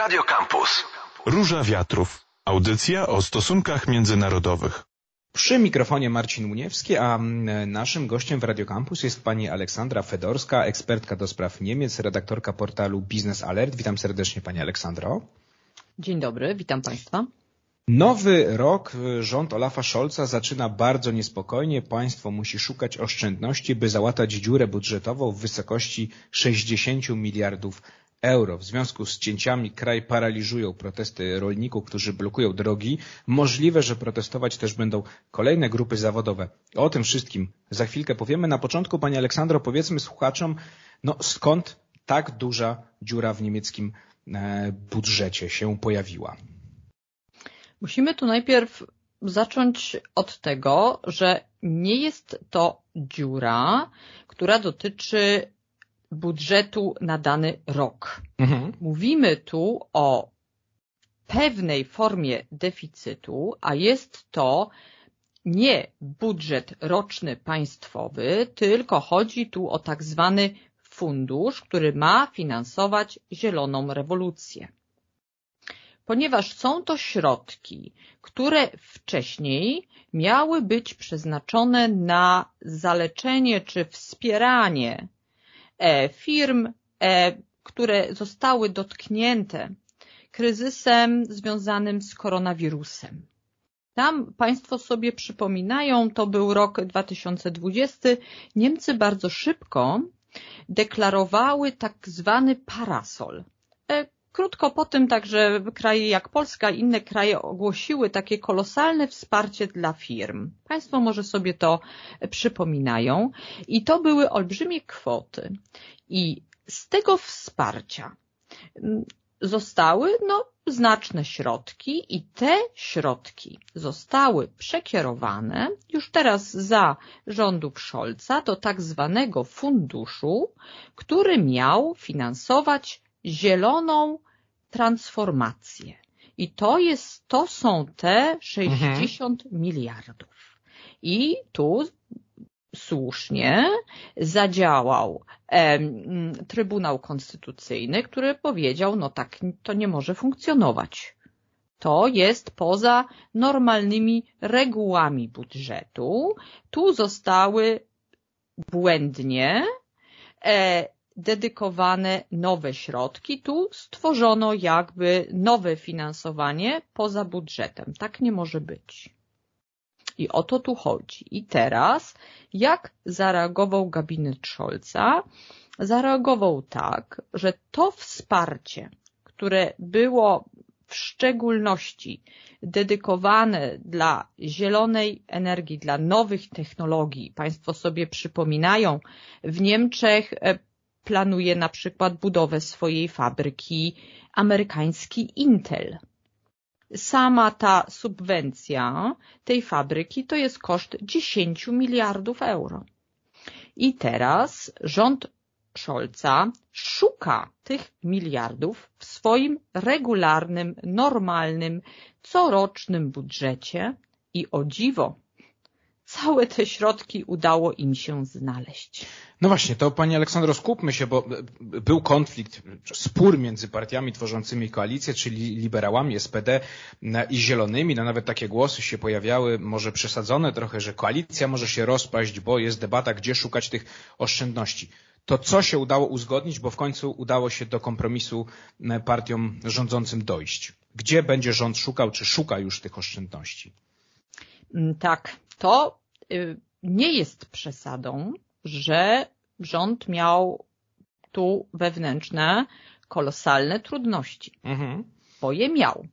Radio Campus. Róża wiatrów. Audycja o stosunkach międzynarodowych. Przy mikrofonie Marcin Muniewski, a naszym gościem w Radio Campus jest pani Aleksandra Fedorska, ekspertka do spraw Niemiec, redaktorka portalu Business Alert. Witam serdecznie pani Aleksandro. Dzień dobry, witam państwa. Nowy rok y, rząd Olafa Scholza zaczyna bardzo niespokojnie. Państwo musi szukać oszczędności, by załatać dziurę budżetową w wysokości 60 miliardów euro. W związku z cięciami kraj paraliżują protesty rolników, którzy blokują drogi. Możliwe, że protestować też będą kolejne grupy zawodowe. O tym wszystkim za chwilkę powiemy. Na początku, Panie Aleksandro, powiedzmy słuchaczom, no skąd tak duża dziura w niemieckim e, budżecie się pojawiła? Musimy tu najpierw zacząć od tego, że nie jest to dziura, która dotyczy budżetu na dany rok. Mhm. Mówimy tu o pewnej formie deficytu, a jest to nie budżet roczny państwowy, tylko chodzi tu o tak zwany fundusz, który ma finansować zieloną rewolucję. Ponieważ są to środki, które wcześniej miały być przeznaczone na zaleczenie czy wspieranie E, firm, e, które zostały dotknięte kryzysem związanym z koronawirusem. Tam Państwo sobie przypominają, to był rok 2020, Niemcy bardzo szybko deklarowały tak zwany parasol. Krótko po tym także kraje jak Polska i inne kraje ogłosiły takie kolosalne wsparcie dla firm. Państwo może sobie to przypominają. I to były olbrzymie kwoty. I z tego wsparcia mm, zostały no, znaczne środki i te środki zostały przekierowane już teraz za rządów Szolca do tak zwanego funduszu, który miał finansować zieloną transformację. I to jest, to są te 60 mhm. miliardów. I tu słusznie zadziałał em, Trybunał Konstytucyjny, który powiedział, no tak, to nie może funkcjonować. To jest poza normalnymi regułami budżetu. Tu zostały błędnie e, dedykowane nowe środki. Tu stworzono jakby nowe finansowanie poza budżetem. Tak nie może być. I o to tu chodzi. I teraz, jak zareagował gabinet Scholza? Zareagował tak, że to wsparcie, które było w szczególności dedykowane dla zielonej energii, dla nowych technologii. Państwo sobie przypominają, w Niemczech e, planuje na przykład budowę swojej fabryki amerykański Intel. Sama ta subwencja tej fabryki to jest koszt 10 miliardów euro. I teraz rząd Scholza szuka tych miliardów w swoim regularnym, normalnym, corocznym budżecie i o dziwo, całe te środki udało im się znaleźć. No właśnie, to Pani Aleksandro, skupmy się, bo był konflikt, spór między partiami tworzącymi koalicję, czyli liberałami SPD i Zielonymi. No nawet takie głosy się pojawiały, może przesadzone trochę, że koalicja może się rozpaść, bo jest debata, gdzie szukać tych oszczędności to co się udało uzgodnić, bo w końcu udało się do kompromisu partiom rządzącym dojść. Gdzie będzie rząd szukał, czy szuka już tych oszczędności? Mm, tak, to Y, nie jest przesadą, że rząd miał tu wewnętrzne kolosalne trudności, mhm. bo je miał.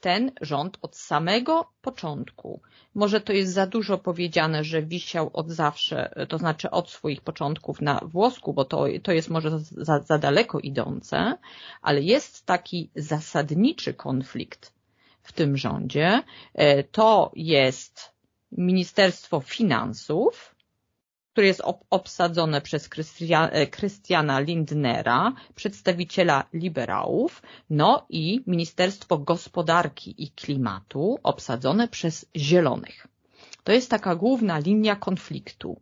Ten rząd od samego początku, może to jest za dużo powiedziane, że wisiał od zawsze, y, to znaczy od swoich początków na włosku, bo to, to jest może za, za daleko idące, ale jest taki zasadniczy konflikt w tym rządzie. E, to jest Ministerstwo Finansów, które jest obsadzone przez Krystiana e, Lindnera, przedstawiciela liberałów, no i Ministerstwo Gospodarki i Klimatu, obsadzone przez Zielonych. To jest taka główna linia konfliktu.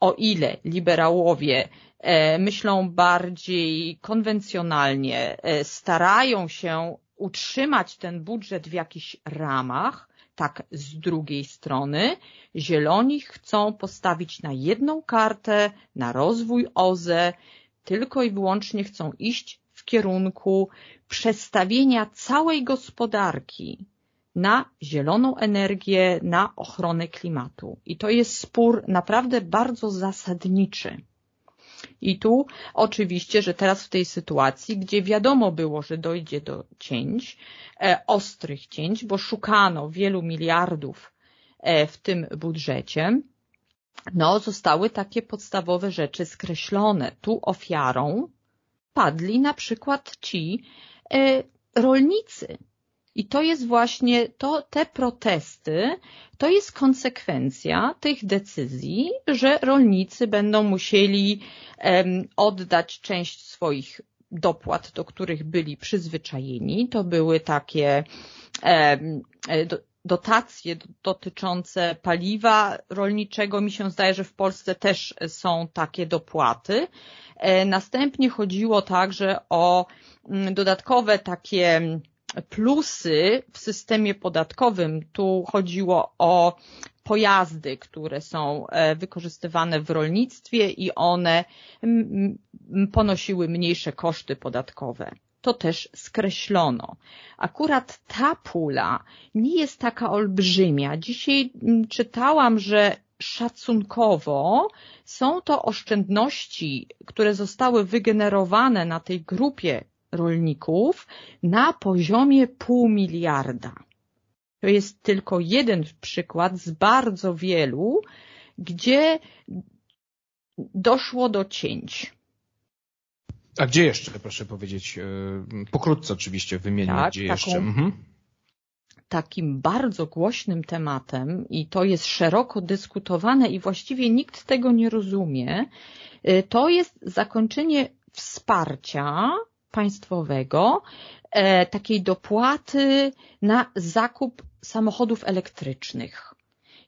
O ile liberałowie e, myślą bardziej konwencjonalnie, e, starają się utrzymać ten budżet w jakichś ramach, tak z drugiej strony zieloni chcą postawić na jedną kartę, na rozwój OZE, tylko i wyłącznie chcą iść w kierunku przestawienia całej gospodarki na zieloną energię, na ochronę klimatu. I to jest spór naprawdę bardzo zasadniczy. I tu oczywiście, że teraz w tej sytuacji, gdzie wiadomo było, że dojdzie do cięć, e, ostrych cięć, bo szukano wielu miliardów e, w tym budżecie, no zostały takie podstawowe rzeczy skreślone. Tu ofiarą padli na przykład ci e, rolnicy, i to jest właśnie to, te protesty, to jest konsekwencja tych decyzji, że rolnicy będą musieli em, oddać część swoich dopłat, do których byli przyzwyczajeni. To były takie em, e, dotacje dotyczące paliwa rolniczego. Mi się zdaje, że w Polsce też są takie dopłaty. E, następnie chodziło także o mm, dodatkowe takie plusy w systemie podatkowym. Tu chodziło o pojazdy, które są e, wykorzystywane w rolnictwie i one ponosiły mniejsze koszty podatkowe. To też skreślono. Akurat ta pula nie jest taka olbrzymia. Dzisiaj czytałam, że szacunkowo są to oszczędności, które zostały wygenerowane na tej grupie rolników na poziomie pół miliarda. To jest tylko jeden przykład z bardzo wielu, gdzie doszło do cięć. A gdzie jeszcze, proszę powiedzieć, e, pokrótce oczywiście wymienić, tak, gdzie taką, jeszcze? Mhm. Takim bardzo głośnym tematem i to jest szeroko dyskutowane i właściwie nikt tego nie rozumie, e, to jest zakończenie wsparcia państwowego e, takiej dopłaty na zakup samochodów elektrycznych.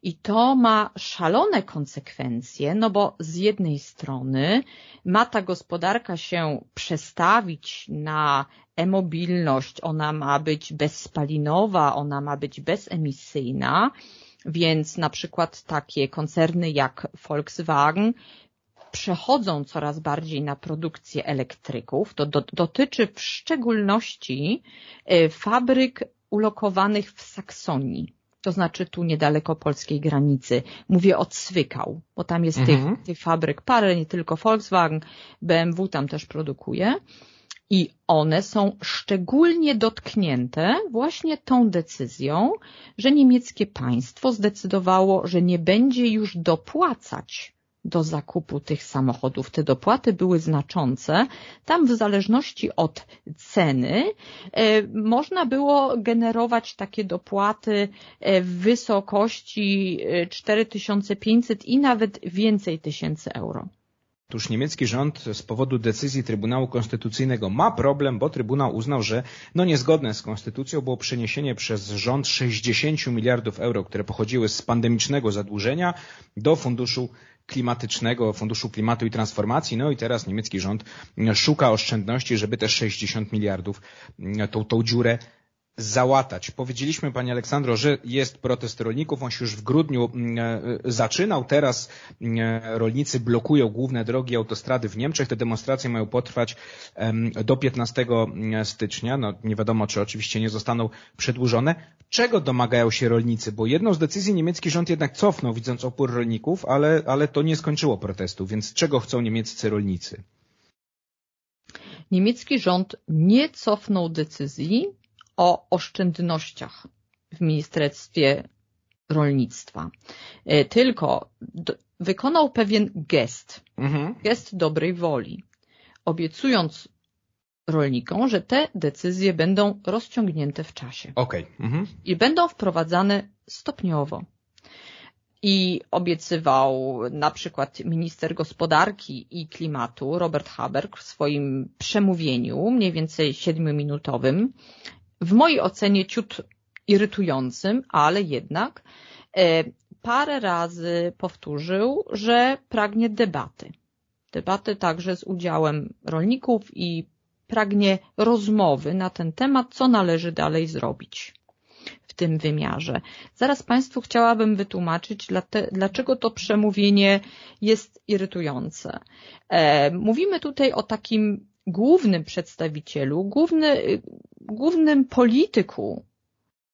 I to ma szalone konsekwencje, no bo z jednej strony ma ta gospodarka się przestawić na e-mobilność, ona ma być bezspalinowa, ona ma być bezemisyjna, więc na przykład takie koncerny jak Volkswagen przechodzą coraz bardziej na produkcję elektryków. To do, dotyczy w szczególności e, fabryk ulokowanych w Saksonii. To znaczy tu niedaleko polskiej granicy. Mówię o Cwykał, bo tam jest mhm. tych, tych fabryk parę, nie tylko Volkswagen, BMW tam też produkuje. I one są szczególnie dotknięte właśnie tą decyzją, że niemieckie państwo zdecydowało, że nie będzie już dopłacać do zakupu tych samochodów. Te dopłaty były znaczące. Tam w zależności od ceny e, można było generować takie dopłaty e, w wysokości 4500 e, i nawet więcej tysięcy euro. Otóż niemiecki rząd z powodu decyzji Trybunału Konstytucyjnego ma problem, bo Trybunał uznał, że no niezgodne z konstytucją było przeniesienie przez rząd 60 miliardów euro, które pochodziły z pandemicznego zadłużenia do funduszu klimatycznego, Funduszu Klimatu i Transformacji. No i teraz niemiecki rząd szuka oszczędności, żeby te 60 miliardów, tą, tą dziurę załatać. Powiedzieliśmy, panie Aleksandro, że jest protest rolników. On się już w grudniu mm, e, e, zaczynał. Teraz mm, e, rolnicy blokują główne drogi autostrady w Niemczech. Te demonstracje mają potrwać do 15 mm, stycznia. No, nie wiadomo, czy oczywiście nie zostaną przedłużone. Czego domagają się rolnicy? Bo jedną z decyzji niemiecki rząd jednak cofnął, widząc opór rolników, ale, ale to nie skończyło protestu. Więc czego chcą niemieccy rolnicy? Niemiecki rząd nie cofnął decyzji, o oszczędnościach w Ministerstwie Rolnictwa. E, tylko wykonał pewien gest, mhm. gest dobrej woli, obiecując rolnikom, że te decyzje będą rozciągnięte w czasie. Okay. Mhm. I będą wprowadzane stopniowo. I obiecywał na przykład minister gospodarki i klimatu Robert Haber w swoim przemówieniu, mniej więcej siedmiominutowym, w mojej ocenie ciut irytującym, ale jednak e, parę razy powtórzył, że pragnie debaty. Debaty także z udziałem rolników i pragnie rozmowy na ten temat, co należy dalej zrobić w tym wymiarze. Zaraz Państwu chciałabym wytłumaczyć, dlaczego to przemówienie jest irytujące. E, mówimy tutaj o takim głównym przedstawicielu, główny, głównym polityku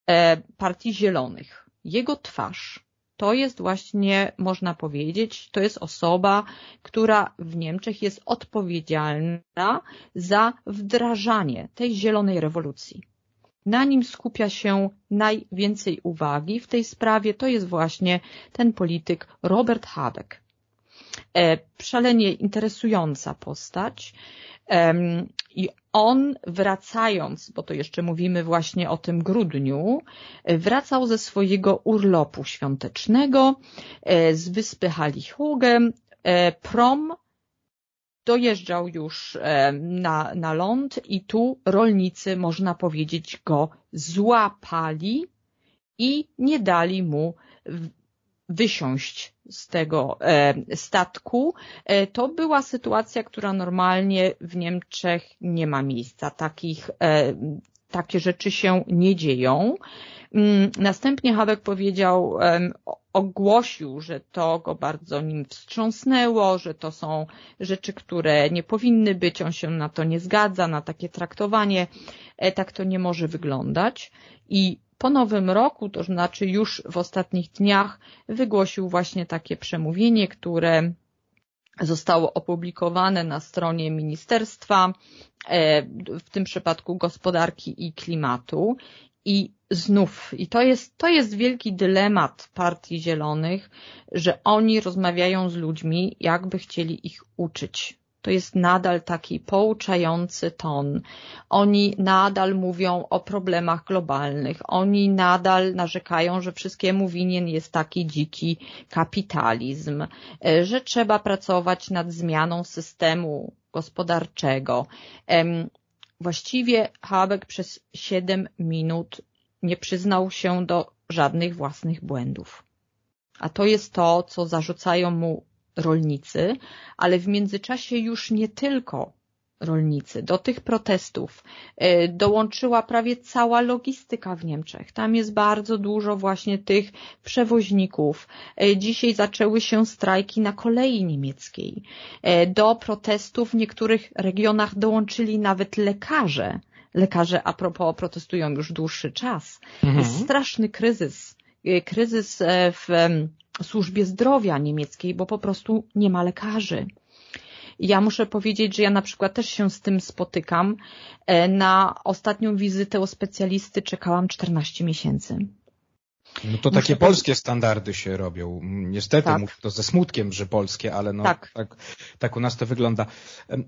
e, Partii Zielonych. Jego twarz. To jest właśnie, można powiedzieć, to jest osoba, która w Niemczech jest odpowiedzialna za wdrażanie tej zielonej rewolucji. Na nim skupia się najwięcej uwagi w tej sprawie, to jest właśnie ten polityk Robert Habeck. E, szalenie interesująca postać. I on wracając, bo to jeszcze mówimy właśnie o tym grudniu, e, wracał ze swojego urlopu świątecznego e, z wyspy Halichugem. E, prom dojeżdżał już na, na ląd i tu rolnicy, można powiedzieć, go złapali i nie dali mu wysiąść z tego e, statku. E, to była sytuacja, która normalnie w Niemczech nie ma miejsca. Takich, e, takie rzeczy się nie dzieją. Mm, następnie Habeck powiedział, ogłosił, że to go bardzo nim wstrząsnęło, że to są rzeczy, które nie powinny być, on się na to nie zgadza, na takie traktowanie. Tak to nie może wyglądać. I po nowym roku, to znaczy już w ostatnich dniach, wygłosił właśnie takie przemówienie, które zostało opublikowane na stronie ministerstwa, e, w tym przypadku gospodarki i klimatu. I znów, i to jest, to jest wielki dylemat Partii Zielonych, że oni rozmawiają z ludźmi, jakby chcieli ich uczyć to jest nadal taki pouczający ton. Oni nadal mówią o problemach globalnych. Oni nadal narzekają, że wszystkiemu winien jest taki dziki kapitalizm, e, że trzeba pracować nad zmianą systemu gospodarczego. Właściwie Habeck przez 7 minut nie przyznał się do żadnych własnych błędów. A to jest to, co zarzucają mu rolnicy, ale w międzyczasie już nie tylko rolnicy. Do tych protestów e, dołączyła prawie cała logistyka w Niemczech. Tam jest bardzo dużo właśnie tych przewoźników. E, dzisiaj zaczęły się strajki na kolei niemieckiej. E, do protestów w niektórych regionach dołączyli nawet lekarze. Lekarze a propos protestują już dłuższy czas. Mhm. Jest straszny kryzys kryzys w służbie zdrowia niemieckiej, bo po prostu nie ma lekarzy. Ja muszę powiedzieć, że ja na przykład też się z tym spotykam. E, na ostatnią wizytę u specjalisty czekałam 14 miesięcy. No to takie Muszę... polskie standardy się robią. Niestety, tak. mówię to ze smutkiem, że polskie, ale no tak. Tak, tak u nas to wygląda.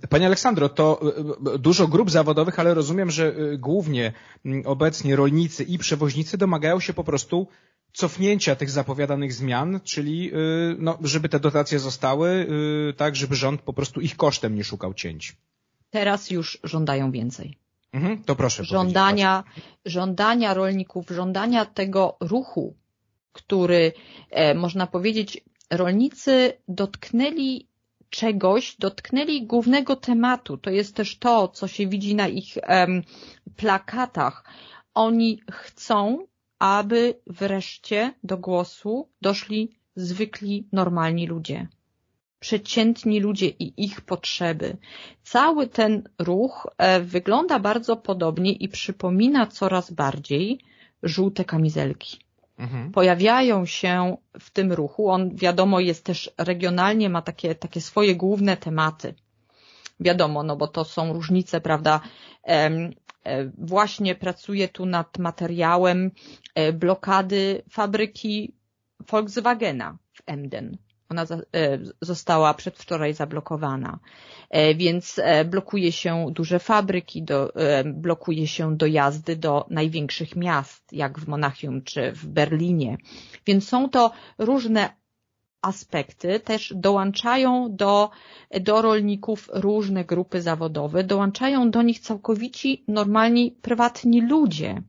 Panie Aleksandro, to e, e, dużo grup zawodowych, ale rozumiem, że głównie obecnie rolnicy i przewoźnicy domagają się po prostu cofnięcia tych zapowiadanych zmian, czyli y, no, żeby te dotacje zostały, y, tak, żeby rząd po prostu ich kosztem nie szukał cięć. Teraz już żądają więcej. Mhm, to proszę. Żądania, żądania rolników, żądania tego ruchu, który e, można powiedzieć, rolnicy dotknęli czegoś, dotknęli głównego tematu. To jest też to, co się widzi na ich em, plakatach. Oni chcą aby wreszcie do głosu doszli zwykli, normalni ludzie, przeciętni ludzie i ich potrzeby. Cały ten ruch e, wygląda bardzo podobnie i przypomina coraz bardziej żółte kamizelki. Mhm. Pojawiają się w tym ruchu. On wiadomo jest też regionalnie, ma takie, takie swoje główne tematy wiadomo, no bo to są różnice, prawda, E, właśnie pracuję tu nad materiałem e, blokady fabryki Volkswagena w Emden. Ona e, została przedwczoraj zablokowana, więc blokuje się duże fabryki, do, blokuje się dojazdy do największych miast, jak w Monachium czy w Berlinie. Więc są to różne aspekty też dołączają do, do rolników różne grupy zawodowe, dołączają do nich całkowici normalni, prywatni ludzie.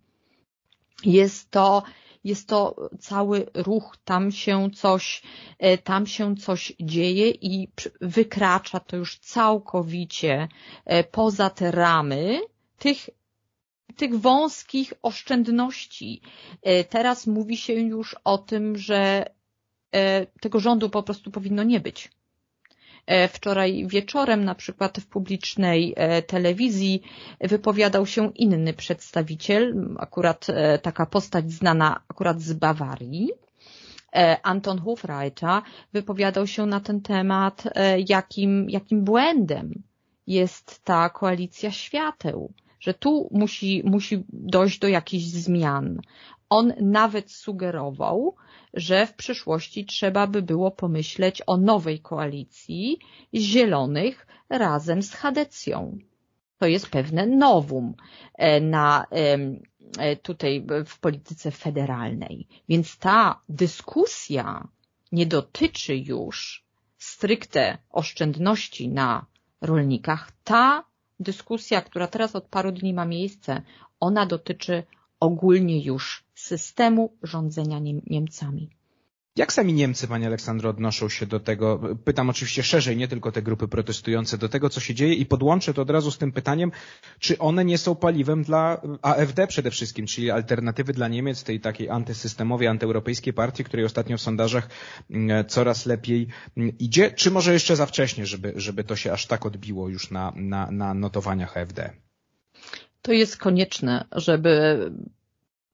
Jest to, jest to cały ruch, tam się coś, e, tam się coś dzieje i wykracza to już całkowicie e, poza te ramy tych tych wąskich oszczędności. E, teraz mówi się już o tym, że E, tego rządu po prostu powinno nie być. E, wczoraj wieczorem, na przykład w publicznej e, telewizji, wypowiadał się inny przedstawiciel, akurat taka postać znana akurat z Bawarii, Anton Hofreiter, wypowiadał się na ten temat, jakim, jakim błędem jest ta koalicja świateł, że tu musi, musi dojść do jakichś zmian. On nawet sugerował, że w przyszłości trzeba by było pomyśleć o nowej koalicji zielonych razem z Hadecją. To jest pewne nowum e, na, e, tutaj w polityce federalnej. Więc ta dyskusja nie dotyczy już stricte oszczędności na rolnikach. Ta dyskusja, która teraz od paru dni ma miejsce, ona dotyczy ogólnie już systemu rządzenia Niemcami. Jak sami Niemcy, panie Aleksandro, odnoszą się do tego? Pytam oczywiście szerzej, nie tylko te grupy protestujące, do tego, co się dzieje i podłączę to od razu z tym pytaniem, czy one nie są paliwem dla AfD przede wszystkim, czyli alternatywy dla Niemiec, tej takiej antysystemowej, antyeuropejskiej partii, której ostatnio w sondażach mm, coraz lepiej mm, idzie, czy może jeszcze za wcześnie, żeby, żeby to się aż tak odbiło już na, na, na notowaniach AfD? To jest konieczne, żeby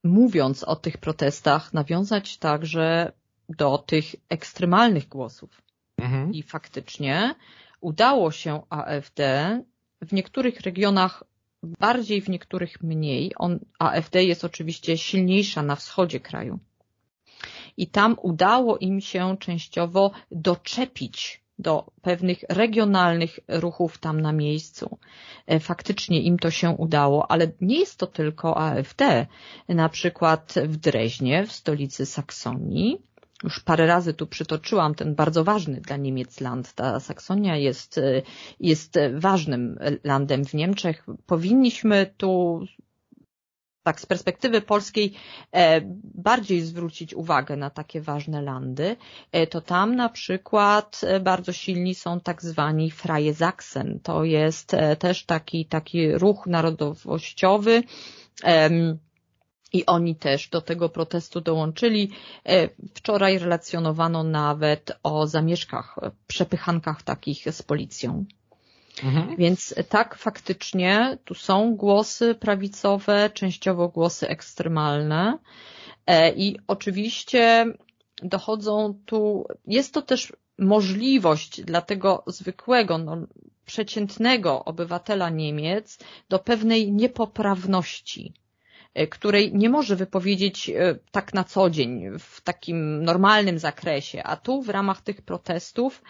mówiąc o tych protestach, nawiązać także do tych ekstremalnych głosów. Mhm. I faktycznie udało się AFD w niektórych regionach bardziej, w niektórych mniej. On, AFD jest oczywiście silniejsza na wschodzie kraju. I tam udało im się częściowo doczepić do pewnych regionalnych ruchów tam na miejscu. E, faktycznie im to się udało, ale nie jest to tylko AFD. Na przykład w Dreźnie, w stolicy Saksonii, już parę razy tu przytoczyłam ten bardzo ważny dla Niemiec land. Ta Saksonia jest, e, jest ważnym e, landem w Niemczech. Powinniśmy tu tak z perspektywy polskiej e, bardziej zwrócić uwagę na takie ważne landy, e, to tam na przykład e, bardzo silni są tak zwani Freie Sachsen. To jest też taki, taki ruch narodowościowy. I oni też do tego protestu dołączyli. Wczoraj relacjonowano nawet o zamieszkach, przepychankach takich z policją. Mhm. Więc tak, faktycznie tu są głosy prawicowe, częściowo głosy ekstremalne. E, I oczywiście dochodzą tu, jest to też możliwość dla tego zwykłego, no, przeciętnego obywatela Niemiec do pewnej niepoprawności e, której nie może wypowiedzieć e, tak na co dzień w takim normalnym zakresie, a tu w ramach tych protestów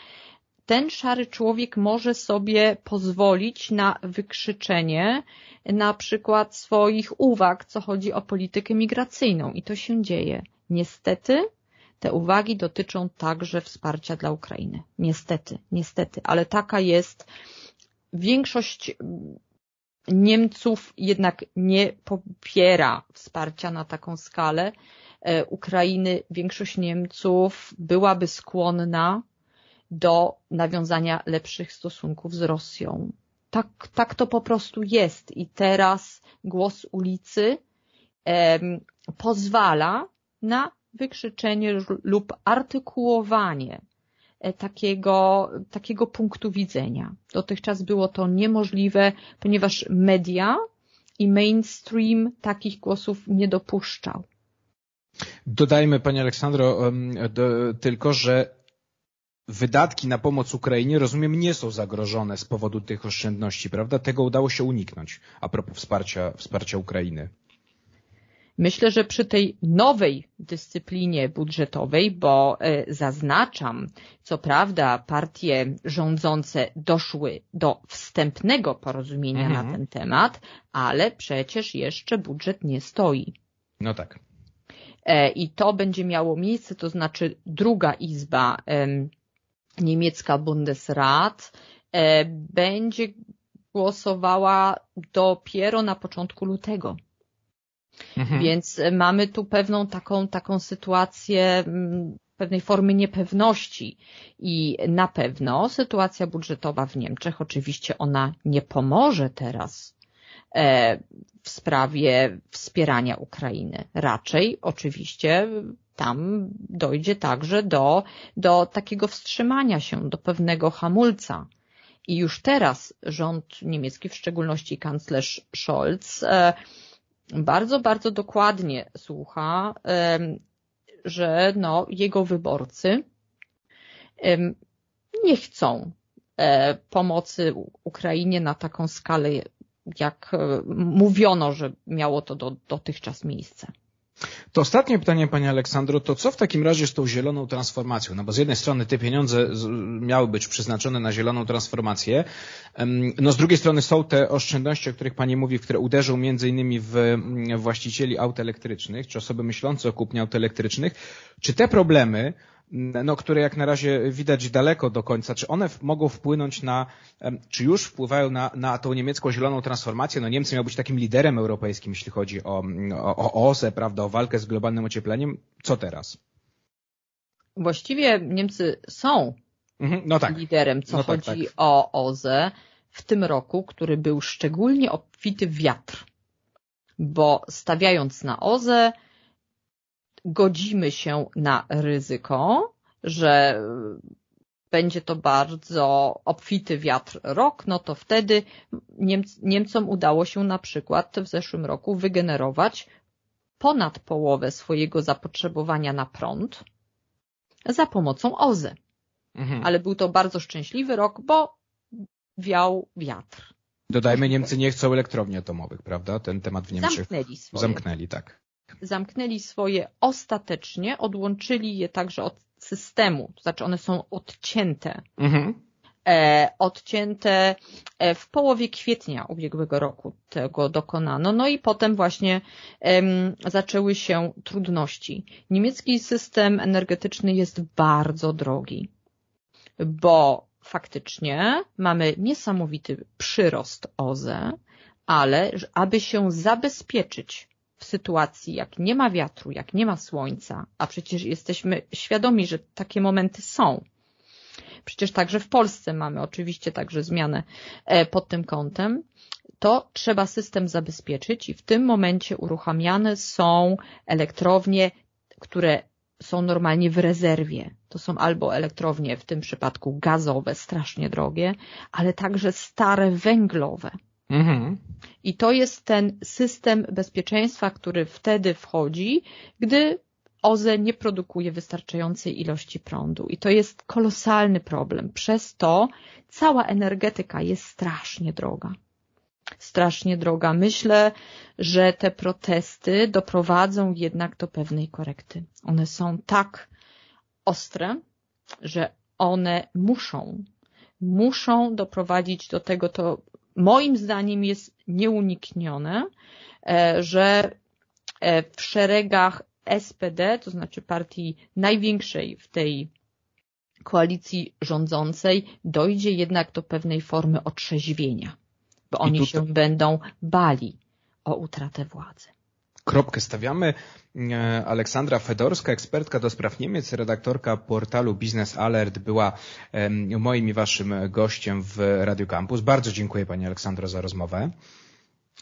ten szary człowiek może sobie pozwolić na wykrzyczenie na przykład swoich uwag, co chodzi o politykę migracyjną i to się dzieje. Niestety te uwagi dotyczą także wsparcia dla Ukrainy. Niestety, niestety, ale taka jest większość Niemców jednak nie popiera wsparcia na taką skalę. E, Ukrainy większość Niemców byłaby skłonna do nawiązania lepszych stosunków z Rosją. Tak, tak to po prostu jest i teraz głos ulicy em, pozwala na wykrzyczenie lub artykułowanie e, takiego, takiego punktu widzenia. Dotychczas było to niemożliwe, ponieważ media i mainstream takich głosów nie dopuszczał. Dodajmy, Pani Aleksandro, do, tylko, że wydatki na pomoc Ukrainie, rozumiem, nie są zagrożone z powodu tych oszczędności, prawda? Tego udało się uniknąć a propos wsparcia, wsparcia Ukrainy. Myślę, że przy tej nowej dyscyplinie budżetowej, bo e, zaznaczam, co prawda partie rządzące doszły do wstępnego porozumienia mhm. na ten temat, ale przecież jeszcze budżet nie stoi. No tak. E, I to będzie miało miejsce, to znaczy druga izba niemiecka Bundesrat, e, będzie głosowała dopiero na początku lutego. Mhm. Więc mamy tu pewną taką, taką sytuację mm, pewnej formy niepewności i na pewno sytuacja budżetowa w Niemczech, oczywiście ona nie pomoże teraz e, w sprawie wspierania Ukrainy. Raczej oczywiście tam dojdzie także do, do takiego wstrzymania się, do pewnego hamulca. I już teraz rząd niemiecki, w szczególności kanclerz Scholz, e, bardzo, bardzo dokładnie słucha, że no, jego wyborcy nie chcą e, pomocy Ukrainie na taką skalę, jak e, mówiono, że miało to do, dotychczas miejsce. To ostatnie pytanie, panie Aleksandro, to co w takim razie z tą zieloną transformacją? No bo z jednej strony te pieniądze miały być przeznaczone na zieloną transformację, no z drugiej strony są te oszczędności, o których pani mówi, które uderzą między innymi w właścicieli aut elektrycznych, czy osoby myślące o kupnie aut elektrycznych. Czy te problemy, no, które jak na razie widać daleko do końca. Czy one mogą wpłynąć na, czy już wpływają na, na tą niemiecką zieloną transformację? No Niemcy miał być takim liderem europejskim, jeśli chodzi o, o, o OSE, prawda, o walkę z globalnym ociepleniem. Co teraz? Właściwie Niemcy są mhm, no tak. liderem, co no tak, chodzi tak. o OZE w tym roku, który był szczególnie obfity w wiatr, bo stawiając na OZE, godzimy się na ryzyko, że będzie to bardzo obfity wiatr rok, no to wtedy Niemc, Niemcom udało się na przykład w zeszłym roku wygenerować ponad połowę swojego zapotrzebowania na prąd za pomocą OZE. Mhm. Ale był to bardzo szczęśliwy rok, bo wiał wiatr. Dodajmy, Niemcy nie chcą elektrowni atomowych, prawda? Ten temat w Niemczech. Zamknęli swoje. Zamknęli, tak zamknęli swoje ostatecznie, odłączyli je także od systemu, to znaczy one są odcięte. Mhm. E, odcięte e, w połowie kwietnia ubiegłego roku tego dokonano. No i potem właśnie zaczęły się trudności. Niemiecki system energetyczny jest bardzo drogi, bo faktycznie mamy niesamowity przyrost OZE, ale aby się zabezpieczyć w sytuacji, jak nie ma wiatru, jak nie ma słońca, a przecież jesteśmy świadomi, że takie momenty są. Przecież także w Polsce mamy oczywiście także zmianę e, pod tym kątem, to trzeba system zabezpieczyć i w tym momencie uruchamiane są elektrownie, które są normalnie w rezerwie. To są albo elektrownie, w tym przypadku gazowe, strasznie drogie, ale także stare węglowe. Mhm. I to jest ten system bezpieczeństwa, który wtedy wchodzi, gdy OZE nie produkuje wystarczającej ilości prądu. I to jest kolosalny problem. Przez to cała energetyka jest strasznie droga. Strasznie droga. Myślę, że te protesty doprowadzą jednak do pewnej korekty. One są tak ostre, że one muszą muszą doprowadzić do tego, to moim zdaniem jest nieuniknione, e, że e, w szeregach SPD, to znaczy partii największej w tej koalicji rządzącej, dojdzie jednak do pewnej formy otrzeźwienia, bo oni tutaj... się będą bali o utratę władzy. Kropkę stawiamy. E, Aleksandra Fedorska, ekspertka do spraw Niemiec, redaktorka portalu Business Alert, była moim i waszym gościem w Radio Campus. Bardzo dziękuję pani Aleksandro za rozmowę.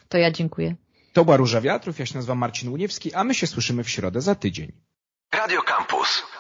To ja dziękuję. To była Róża Wiatrów, ja się nazywam Marcin Uniewski, a my się słyszymy w środę za tydzień. Radio Campus.